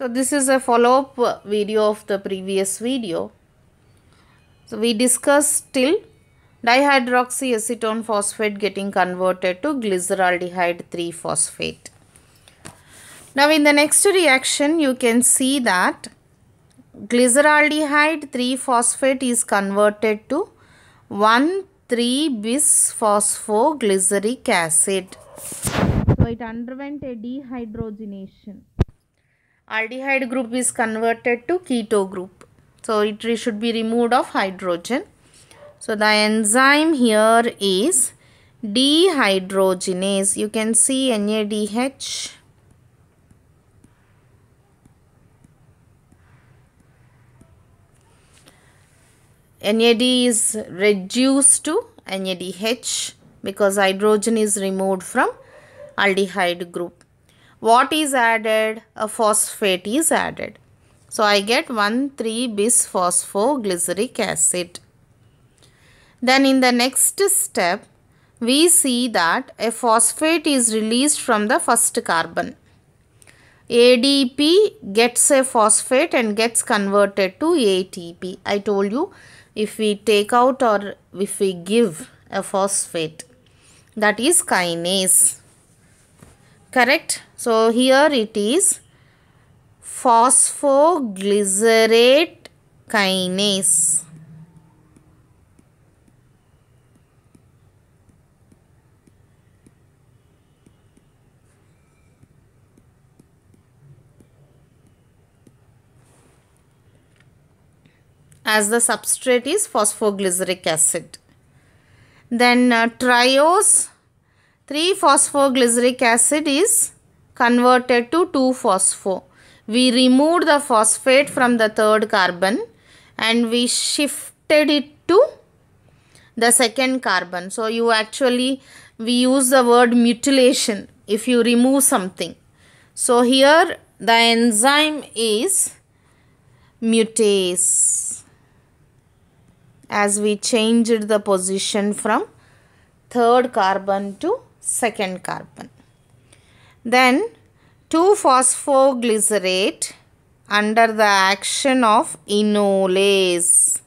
So this is a follow-up video of the previous video. So we discussed till dihydroxyacetone phosphate getting converted to glyceraldehyde 3 phosphate. Now in the next reaction you can see that glyceraldehyde 3 phosphate is converted to 1 3 bis acid. So it underwent a dehydrogenation aldehyde group is converted to keto group so it should be removed of hydrogen so the enzyme here is dehydrogenase you can see NADH NAD is reduced to NADH because hydrogen is removed from aldehyde group what is added? A phosphate is added. So I get 1,3-bisphosphoglyceric acid. Then in the next step, we see that a phosphate is released from the first carbon. ADP gets a phosphate and gets converted to ATP. I told you if we take out or if we give a phosphate that is kinase correct so here it is phosphoglycerate kinase as the substrate is phosphoglyceric acid. Then uh, triose 3 phosphoglyceric acid is converted to 2 phospho. We removed the phosphate from the third carbon and we shifted it to the second carbon. So you actually, we use the word mutilation if you remove something. So here the enzyme is mutase as we changed the position from third carbon to second carbon. Then 2 phosphoglycerate under the action of enolase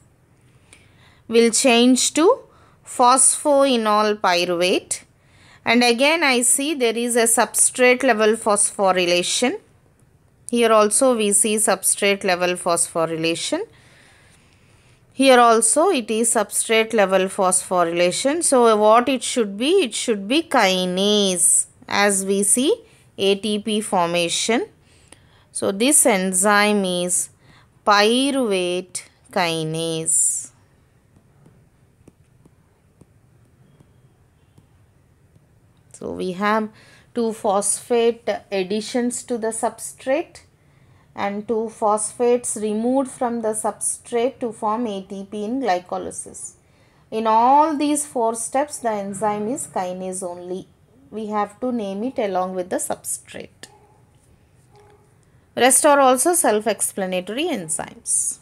will change to phosphoenol pyruvate and again I see there is a substrate level phosphorylation. Here also we see substrate level phosphorylation here also it is substrate level phosphorylation. So what it should be? It should be kinase as we see ATP formation. So this enzyme is pyruvate kinase. So we have two phosphate additions to the substrate and 2 phosphates removed from the substrate to form ATP in glycolysis. In all these 4 steps the enzyme is kinase only. We have to name it along with the substrate. Rest are also self-explanatory enzymes.